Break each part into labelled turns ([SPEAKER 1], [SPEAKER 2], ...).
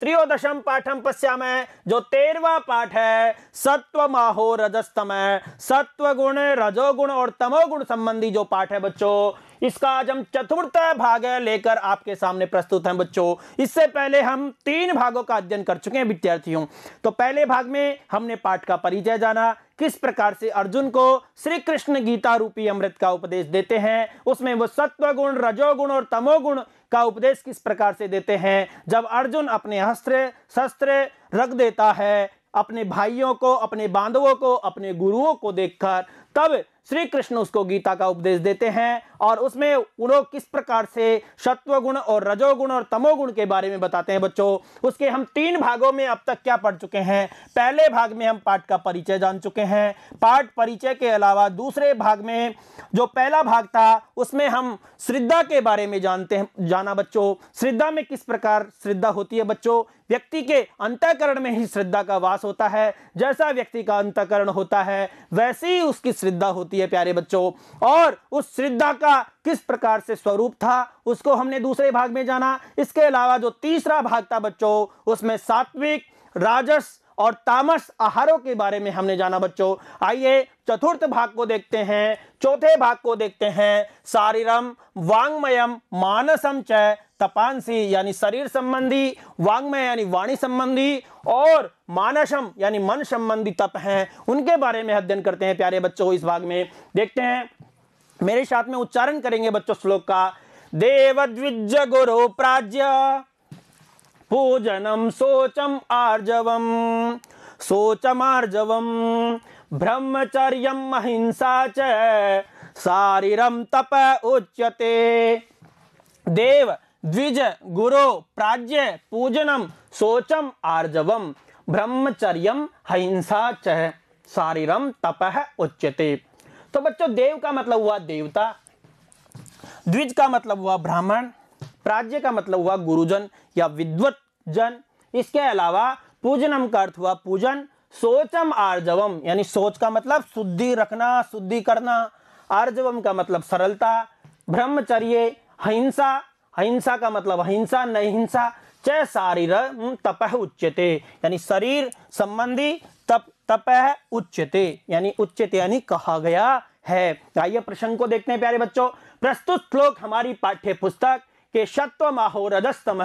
[SPEAKER 1] त्रियोदशम पाठम पश्याम जो तेरवा पाठ है सत्व माहो रजस्तम सत्व गुण रजोगुण और तमोगुण संबंधी जो पाठ है बच्चों इसका आज हम चतुर्थ भाग लेकर आपके सामने प्रस्तुत हैं बच्चों इससे पहले हम तीन भागों का अध्ययन कर चुके हैं विद्यार्थियों तो पहले भाग में हमने पाठ का परिचय जाना किस प्रकार से अर्जुन को श्री कृष्ण गीता रूपी अमृत का उपदेश देते हैं उसमें वो सत्व गुण रजोगुण और तमोगुण का उपदेश किस प्रकार से देते हैं जब अर्जुन अपने हस्त्र शस्त्र रख देता है अपने भाइयों को अपने बांधवों को अपने गुरुओं को देखकर तब श्री कृष्ण उसको गीता का उपदेश देते हैं और उसमें उन्हों किस प्रकार से सत्वगुण और रजोगुण और तमोगुण के बारे में बताते हैं बच्चों उसके हम तीन भागों में अब तक क्या पढ़ चुके हैं पहले भाग में हम पाठ का परिचय जान चुके हैं पाठ परिचय के अलावा दूसरे भाग में जो पहला भाग था उसमें हम श्रद्धा के बारे में जानते हैं जाना बच्चों श्रद्धा में किस प्रकार श्रद्धा होती है बच्चों व्यक्ति के अंतःकरण में ही श्रद्धा का वास होता है जैसा व्यक्ति का अंतःकरण होता है वैसे ही उसकी श्रद्धा होती है होती है प्यारे बच्चों और उस श्रद्धा का किस प्रकार से स्वरूप था उसको हमने दूसरे भाग में जाना इसके अलावा जो तीसरा भाग था बच्चों उसमें सात्विक राजस और तामस आहारों के बारे में हमने जाना बच्चों आइए चतुर्थ भाग को देखते हैं चौथे भाग को देखते हैं शारीरम वांगमयम मानसम च तपानसी यानी शरीर संबंधी वांग्मय यानी वाणी संबंधी और मानसम यानी मन संबंधी तप हैं उनके बारे में अध्ययन करते हैं प्यारे बच्चों इस भाग में देखते हैं मेरे साथ में उच्चारण करेंगे बच्चों श्लोक का द्विज गुरु प्राज्य पूजनम शोचम आर्जवम शोचमार्जवम ब्रह्मचर्य अहिंसा च शारीरम तप उच्यते देव द्विज गुरो प्राज्य पूजनम सोचम आर्जवम ब्रह्मचर्य हिंसा चह शारीरम तपह उच्यते तो बच्चों देव का मतलब हुआ देवता द्विज का मतलब हुआ ब्राह्मण प्राज्य का मतलब हुआ गुरुजन या विद्वत जन इसके अलावा पूजनम का अर्थ हुआ पूजन सोचम आर्जवम यानी सोच का मतलब शुद्धि रखना शुद्धि करना आर्जवम का मतलब सरलता ब्रह्मचर्य हिंसा अहिंसा का मतलब अहिंसा नहिंसा च शारीर तपह उच्यते यानी शरीर संबंधी तप तपह उच्यते यानी उच्यते यानी कहा गया है आइए प्रश्न को देखते हैं प्यारे बच्चों प्रस्तुत श्लोक हमारी पाठ्य पुस्तक के सत्व रजस्तम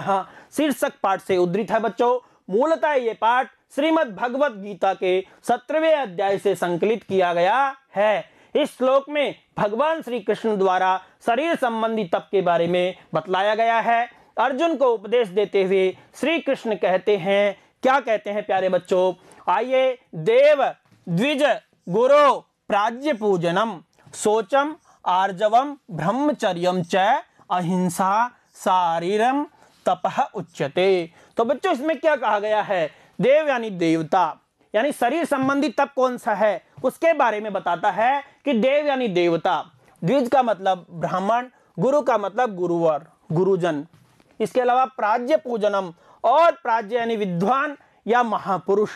[SPEAKER 1] शीर्षक पाठ से उद्धृत है बच्चों मूलतः ये पाठ श्रीमद भगवत गीता के सत्रहवें अध्याय से संकलित किया गया है इस श्लोक में भगवान श्री कृष्ण द्वारा शरीर संबंधी तप के बारे में बतलाया गया है अर्जुन को उपदेश देते हुए श्री कृष्ण कहते हैं क्या कहते हैं प्यारे बच्चों आइए देव द्विज गुरु प्राज्य पूजनम सोचम आर्जवम ब्रह्मचर्यम च अहिंसा शारीरम तपह उच्चते तो बच्चों इसमें क्या कहा गया है देव यानी देवता यानी शरीर संबंधी तप कौन सा है उसके बारे में बताता है कि देव यानी देवता द्विज का मतलब ब्राह्मण गुरु का मतलब गुरुवर गुरुजन इसके अलावा प्राज्य पूजनम और प्राज्य यानी विद्वान या महापुरुष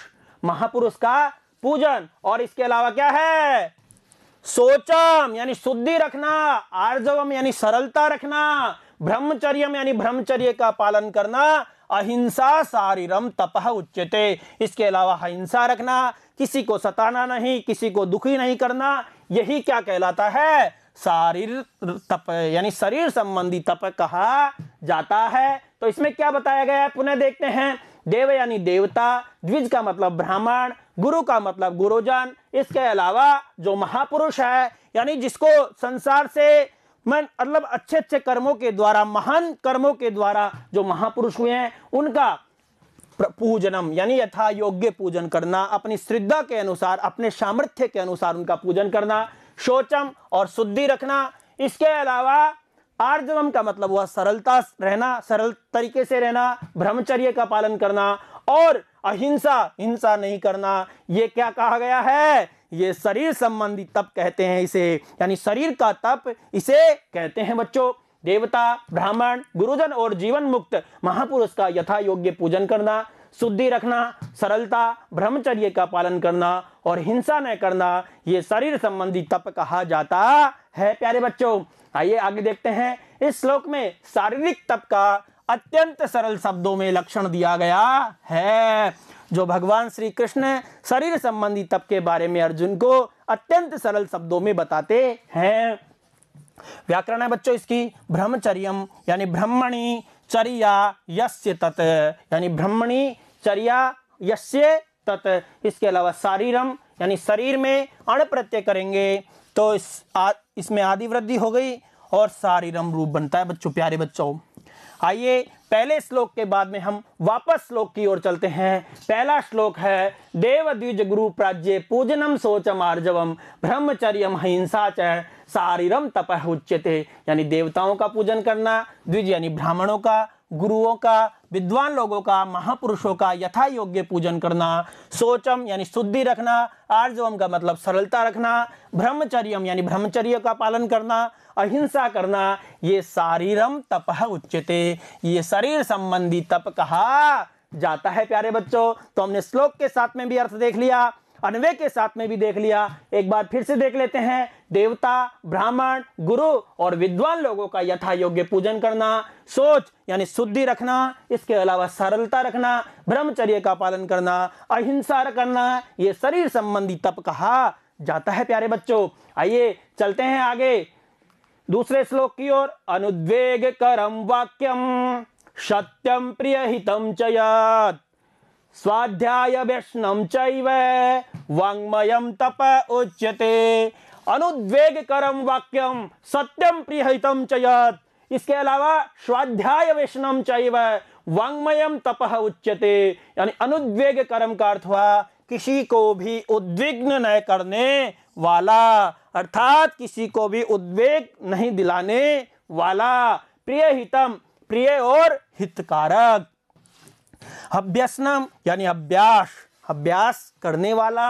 [SPEAKER 1] महापुरुष का पूजन और इसके अलावा क्या है सोचम यानी शुद्धि रखना आर्जवम यानी सरलता रखना ब्रह्मचर्यम यानी ब्रह्मचर्य का पालन करना अहिंसा शारीरम तपह उच्चते इसके अलावा अहिंसा रखना किसी को सताना नहीं किसी को दुखी नहीं करना यही क्या कहलाता है शारीर तप यानी शरीर संबंधी तप कहा जाता है तो इसमें क्या बताया गया है पुनः देखते हैं देव यानी देवता द्विज का मतलब ब्राह्मण गुरु का मतलब गुरुजन इसके अलावा जो महापुरुष है यानी जिसको संसार से मैं मतलब अच्छे अच्छे कर्मों के द्वारा महान कर्मों के द्वारा जो महापुरुष हुए हैं उनका पूजनम यानी यथा योग्य पूजन करना अपनी श्रद्धा के अनुसार अपने सामर्थ्य के अनुसार उनका पूजन करना शोचम और शुद्धि रखना इसके अलावा आर्जवम का मतलब हुआ सरलता रहना सरल तरीके से रहना ब्रह्मचर्य का पालन करना और अहिंसा हिंसा नहीं करना ये क्या कहा गया है ये शरीर संबंधी तप कहते हैं इसे यानी शरीर का तप इसे कहते हैं बच्चों देवता ब्राह्मण गुरुजन और जीवन मुक्त महापुरुष का यथा योग्य पूजन करना शुद्धि रखना सरलता ब्रह्मचर्य का पालन करना और हिंसा न करना ये शरीर संबंधी तप कहा जाता है प्यारे बच्चों आइए आगे देखते हैं इस श्लोक में शारीरिक तप का अत्यंत सरल शब्दों में लक्षण दिया गया है जो भगवान श्री कृष्ण शरीर संबंधी तप के बारे में अर्जुन को अत्यंत सरल शब्दों में बताते हैं व्याकरण है बच्चों इसकी ब्रह्मचर्यम यानी ब्रह्मणी चर्या यस्य तत् यानी ब्रह्मणी चर्या यस्य तत् इसके अलावा शारीरम यानी शरीर में अण प्रत्यय करेंगे तो इस आ, इसमें आदि वृद्धि हो गई और शारीरम रूप बनता है बच्चों प्यारे बच्चों आइए पहले श्लोक के बाद में हम वापस श्लोक की ओर चलते हैं पहला श्लोक है देव द्विज गुरु प्राज्य पूजनम सोचम आर्जवम ब्रह्मचर्य हिंसा च शारीरम तपह उच्यते यानी देवताओं का पूजन करना द्विज यानी ब्राह्मणों का गुरुओं का विद्वान लोगों का महापुरुषों का यथा योग्य पूजन करना सोचम यानी शुद्धि रखना आर्जवम का मतलब सरलता रखना ब्रह्मचर्यम यानी ब्रह्मचर्य का पालन करना अहिंसा करना ये शारीरम तपह उच्चते ये शरीर संबंधी तप कहा जाता है प्यारे बच्चों तो हमने श्लोक के साथ में भी अर्थ देख लिया अनवे के साथ में भी देख लिया एक बार फिर से देख लेते हैं देवता ब्राह्मण गुरु और विद्वान लोगों का यथा योग्य पूजन करना सोच यानी शुद्धि रखना इसके अलावा सरलता रखना ब्रह्मचर्य का पालन करना अहिंसा करना ये शरीर संबंधी तप कहा जाता है प्यारे बच्चों आइए चलते हैं आगे दूसरे श्लोक की ओर अनुद्वेग करम वाक्यम सत्यम प्रिय हितम स्वाध्याय वैष्णम चैव वाङ्मयं तप उच्यते अनुद्वेग करम वाक्यम सत्यम प्रियहितम चयत इसके अलावा स्वाध्याय वैष्णम चाहिए वांगमयम तपह उच्यते यानी अनुद्वेग कर्म का अर्थ हुआ किसी को भी उद्विग्न न करने वाला अर्थात किसी को भी उद्वेग नहीं दिलाने वाला प्रिय हितम प्रिय और हितकारक अभ्यसनम यानी अभ्यास अभ्यास करने वाला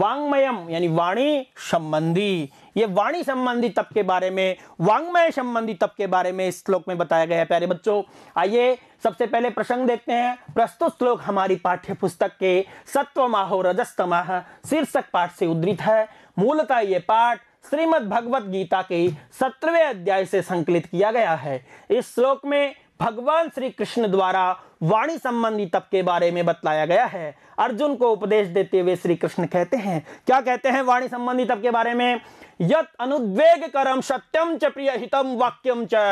[SPEAKER 1] वांग्मयम यानी वाणी संबंधी ये वाणी संबंधी तप के बारे में वांग्मय संबंधी तप के बारे में इस श्लोक में बताया गया है प्यारे बच्चों आइए सबसे पहले प्रसंग देखते हैं प्रस्तुत श्लोक हमारी पाठ्य पुस्तक के सत्वमाहो रजस्तमाह शीर्षक पाठ से उद्धृत है मूलतः ये पाठ श्रीमद भगवत गीता के सत्रवे अध्याय से संकलित किया गया है इस श्लोक में भगवान श्री कृष्ण द्वारा वाणी संबंधी तप के बारे में बतलाया गया है अर्जुन को उपदेश देते हुए श्री कृष्ण कहते हैं क्या कहते हैं वाणी संबंधी तप के बारे में यत अनुद्वेग करम सत्यम च प्रिय हितम वाक्यम च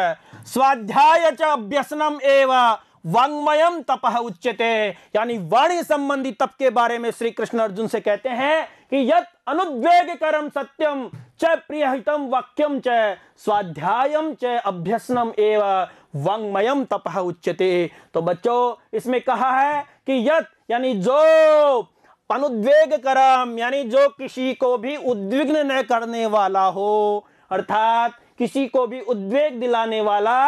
[SPEAKER 1] स्वाध्याय च अभ्यसनम एवं वांगमयम तप उच्चते यानी वाणी संबंधी तप के बारे में श्री कृष्ण अर्जुन से कहते हैं कि यत अनुद्वेग करम सत्यम च प्रियहितम वाक्यम च स्वाध्यायम च अभ्यसनम एवं वंगमयम तपह उच्चते तो बच्चों इसमें कहा है कि यत यानी जो अनुद्वेग करम यानी जो किसी को भी उद्विग्न न करने वाला हो अर्थात किसी को भी उद्वेग दिलाने वाला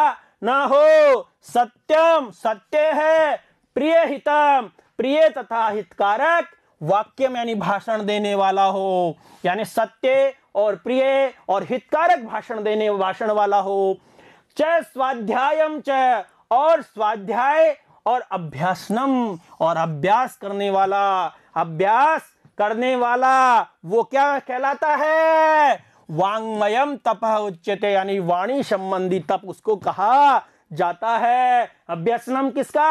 [SPEAKER 1] ना हो सत्यम सत्य है प्रिय हितम प्रिय तथा हितकारक वाक्य यानी भाषण देने वाला हो यानी सत्य और प्रिय और हितकारक भाषण देने भाषण वाला हो च स्वाध्यायम च और स्वाध्याय और अभ्यासनम और अभ्यास करने वाला अभ्यास करने वाला वो क्या कहलाता है वांगमयम तप उच्चते यानी वाणी संबंधी तप उसको कहा जाता है अभ्यसनम किसका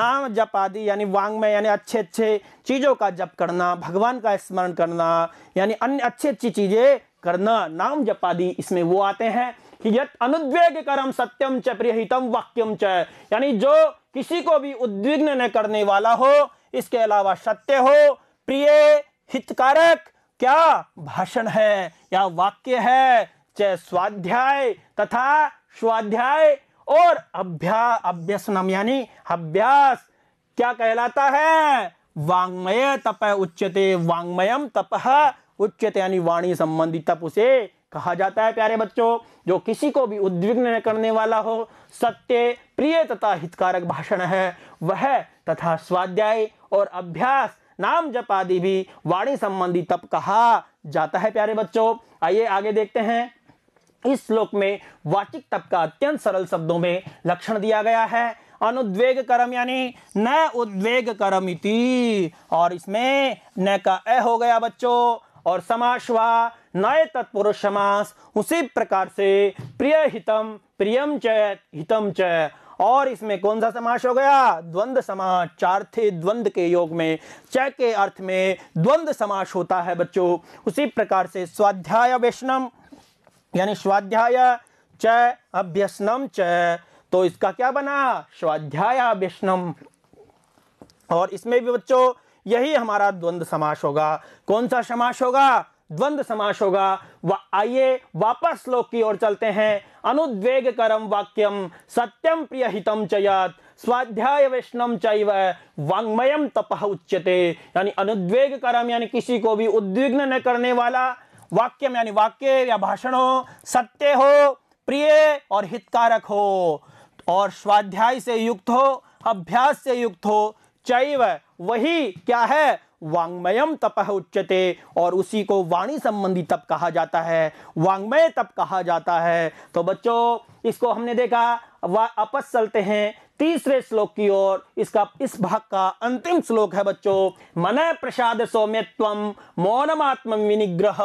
[SPEAKER 1] नाम जप आदि यानी वांग्मय यानी अच्छे अच्छे चीज़ों का जप करना भगवान का स्मरण करना यानी अन्य अच्छी अच्छी चीज़ें करना नाम जप आदि इसमें वो आते हैं कि यत अनुद्वेग करम सत्यम च प्रियहितम वाक्यम च यानी जो किसी को भी उद्विग्न न करने वाला हो इसके अलावा सत्य हो प्रिय हितकारक क्या भाषण है या वाक्य है चाहे स्वाध्याय तथा स्वाध्याय और अभ्या अभ्यसनम यानी अभ्यास क्या कहलाता है वांग्मय तप उच्यते वांग्मयम तप उच्यते यानी वाणी संबंधी तप उसे कहा जाता है प्यारे बच्चों जो किसी को भी उद्विग्न करने वाला हो सत्य प्रिय तथा हितकारक भाषण है वह तथा स्वाध्याय और अभ्यास नाम जप आदि भी वाणी संबंधी तप कहा जाता है प्यारे बच्चों आइए आगे देखते हैं इस श्लोक में वाचिक तप का अत्यंत सरल शब्दों में लक्षण दिया गया है अनुद्वेग कर्म यानी न उद्वेग कर्म इति और इसमें न का ए हो गया बच्चों और समाश्वा नए तत्पुरुष समास उसी प्रकार से प्रिय हितम प्रियम च हितम च और इसमें कौन सा समास हो गया द्वंद समास चार्थे द्वंद के योग में च के अर्थ में द्वंद समास होता है बच्चों उसी प्रकार से स्वाध्याय वैष्णम यानी स्वाध्याय च अभ्यसनम च तो इसका क्या बना स्वाध्याय वैष्णम और इसमें भी बच्चों यही हमारा द्वंद समास होगा कौन सा समास होगा द्वंद समाश होगा व वा आइए वापस श्लोक की ओर चलते हैं अनुद्वेग करम वाक्यम सत्यम प्रिय हितम चयत स्वाध्याय वैष्णम चैव वांग्मयम तपह उच्यते यानी अनुद्वेग करम यानी किसी को भी उद्विग्न न करने वाला वाक्यम यानी वाक्य या भाषण हो सत्य हो प्रिय और हितकारक हो और स्वाध्याय से युक्त हो अभ्यास से युक्त हो चैव वही क्या है वांग्मयम तप उच्चते और उसी को वाणी संबंधी तप कहा जाता है वांग्मय तप कहा जाता है तो बच्चों इसको हमने देखा वह चलते हैं तीसरे श्लोक की ओर इसका इस भाग का अंतिम श्लोक है बच्चों मन प्रसाद सौम्यत्व मौनमात्म विनिग्रह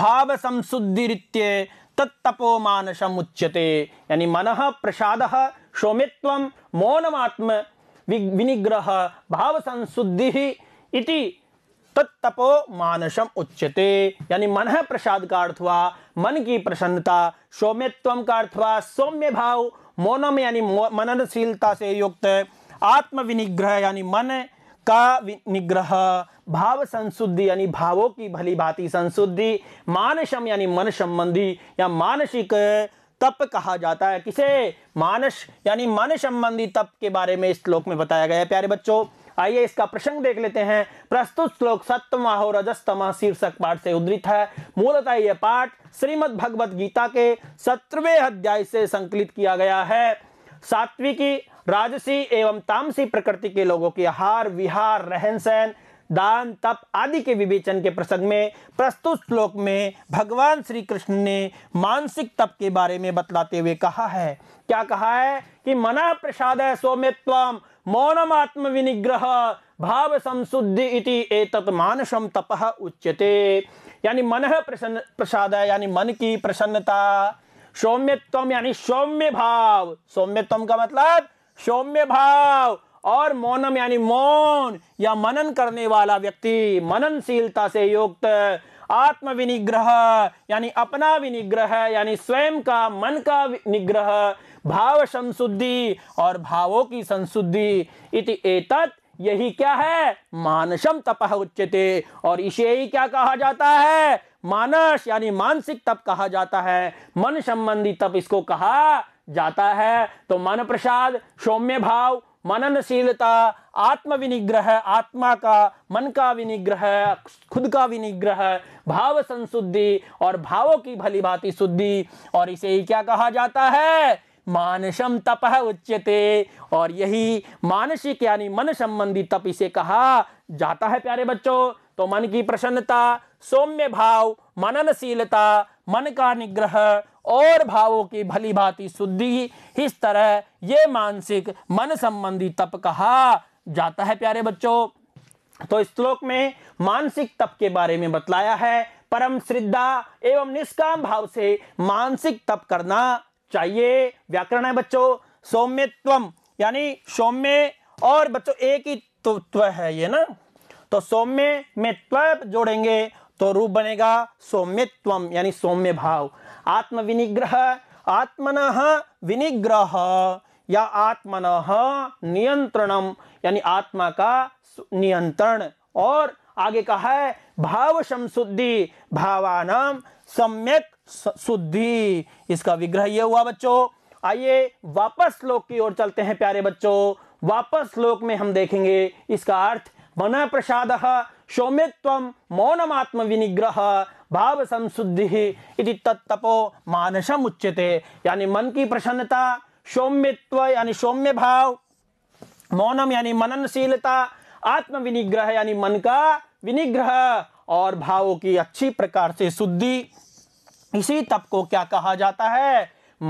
[SPEAKER 1] भाव संशुद्धिरित्य तत्तपो मानसम उच्यते यानी मन प्रसाद सौम्यत्व मौनमात्म विनिग्रह भाव संशुद्धि इति तत्तपो मानसम उच्यते यानी मन प्रसाद का अर्थ हुआ मन की प्रसन्नता सौम्यत्व का अर्थ हुआ सौम्य भाव मौनम यानी मननशीलता से युक्त आत्मविनिग्रह यानी मन का निग्रह भाव संशुद्धि यानी भावों की भली भांति संशुद्धि मानसम यानी मन संबंधी या मानसिक तप कहा जाता है किसे मानस यानी मन संबंधी तप के बारे में इस श्लोक में बताया गया है प्यारे बच्चों आइए इसका प्रसंग देख लेते हैं प्रस्तुत श्लोक आहो रजस्तम शीर्षक पाठ से उद्धृत है मूलतः यह पाठ श्रीमद भगवत गीता के सत्रवे अध्याय से संकलित किया गया है सात्विकी राजसी एवं तामसी प्रकृति के लोगों के हार विहार रहन सहन दान तप आदि के विवेचन के प्रसंग में प्रस्तुत श्लोक में भगवान श्री कृष्ण ने मानसिक तप के बारे में बतलाते हुए कहा है क्या कहा है कि मना प्रसाद सौम्यत्व मौनम आत्म विनिग्रह भाव संशुद्धि इति एतत् मानसम तप उच्यते यानी मन प्रसन्न प्रसाद यानी मन की प्रसन्नता सौम्यत्व यानी सौम्य भाव सौम्यत्व का मतलब सौम्य भाव और मौनम यानी मौन या मनन करने वाला व्यक्ति मननशीलता से युक्त आत्म विनिग्रह यानी अपना विनिग्रह यानी स्वयं का मन का निग्रह भाव संशुद्धि और भावों की संशुद्धि इति एतत् यही क्या है मानसम तपह उच्चते और इसे ही क्या कहा जाता है मानस यानी मानसिक तप कहा जाता है मन संबंधी तप इसको कहा जाता है तो मन प्रसाद सौम्य भाव मननशीलता आत्म विनिग्रह आत्मा का मन का विनिग्रह खुद का विनिग्रह भाव संशुद्धि और भावों की भली भांति शुद्धि और इसे ही क्या कहा जाता है मानसम तप उच्यते और यही मानसिक यानी मन संबंधी तप इसे कहा जाता है प्यारे बच्चों तो मन की प्रसन्नता सौम्य भाव मननशीलता मन का निग्रह और भावों की भली भांति शुद्धि इस तरह ये मानसिक मन संबंधी तप कहा जाता है प्यारे बच्चों तो इस श्लोक में मानसिक तप के बारे में बतलाया है परम श्रद्धा एवं निष्काम भाव से मानसिक तप करना चाहिए व्याकरण है बच्चों सौम्यत्वम यानी सौम्य और बच्चों एक ही तो त्व है ये ना तो सौम्य में त्व जोड़ेंगे तो रूप बनेगा सौम्यत्वम यानी सौम्य भाव आत्मविनिग्रह आत्मन विनिग्रह या आत्मन नियंत्रणम यानी आत्मा का नियंत्रण और आगे कहा है भाव समशुद्धि भावान सम्यक शुद्धि इसका विग्रह यह हुआ बच्चों आइए वापस श्लोक की ओर चलते हैं प्यारे बच्चों वापस श्लोक में हम देखेंगे इसका अर्थ मन प्रसाद मौनम आत्म विनिग्रह भाव संशुद्धि इति तत्तपो मानसम उच्यते यानी मन की प्रसन्नता सौम्यत्व यानी सौम्य भाव मौनम यानी मननशीलता विनिग्रह यानी मन का विनिग्रह और भावों की अच्छी प्रकार से शुद्धि इसी तप को क्या कहा जाता है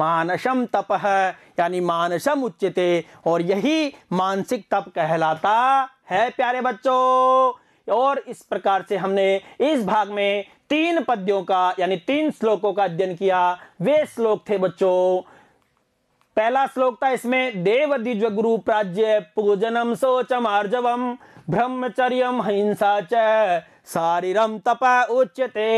[SPEAKER 1] मानसम तप है यानी मानसम उच्चते और यही मानसिक तप कहलाता है प्यारे बच्चों और इस प्रकार से हमने इस भाग में तीन पद्यों का यानी तीन श्लोकों का अध्ययन किया वे श्लोक थे बच्चों पहला श्लोक था इसमें देव दिज गुरु प्राज्य पूजनम सोचम आर्जवम ब्रह्मचर्यम हिंसा च शारीरम तप उच्यते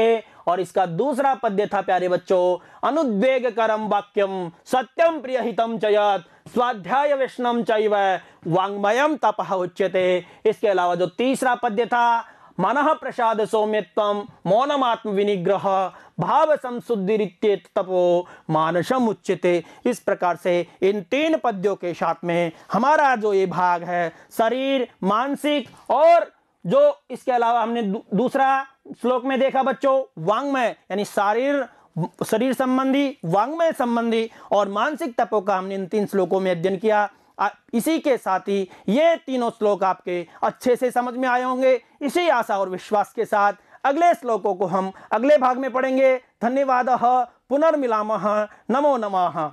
[SPEAKER 1] और इसका दूसरा पद्य था प्यारे बच्चों अनुद्वेग करम वाक्यम सत्यम प्रिय हितम चयत स्वाध्याय विष्णम चैव वांग्मयम तप उच्यते इसके अलावा जो तीसरा पद्य था मन प्रसाद सौम्यत्व मौनमात्म विनिग्रह भाव संशुद्धि तपो मानसम उच्चते इस प्रकार से इन तीन पद्यों के साथ में हमारा जो ये भाग है शरीर मानसिक और जो इसके अलावा हमने दूसरा श्लोक में देखा बच्चों वांग्मय यानी शारीर शरीर संबंधी वांग्मय संबंधी और मानसिक तपो का हमने इन तीन श्लोकों में अध्ययन किया इसी के साथ ही ये तीनों श्लोक आपके अच्छे से समझ में आए होंगे इसी आशा और विश्वास के साथ अगले श्लोकों को हम अगले भाग में पढ़ेंगे धन्यवाद पुनर्मिला नमो नमः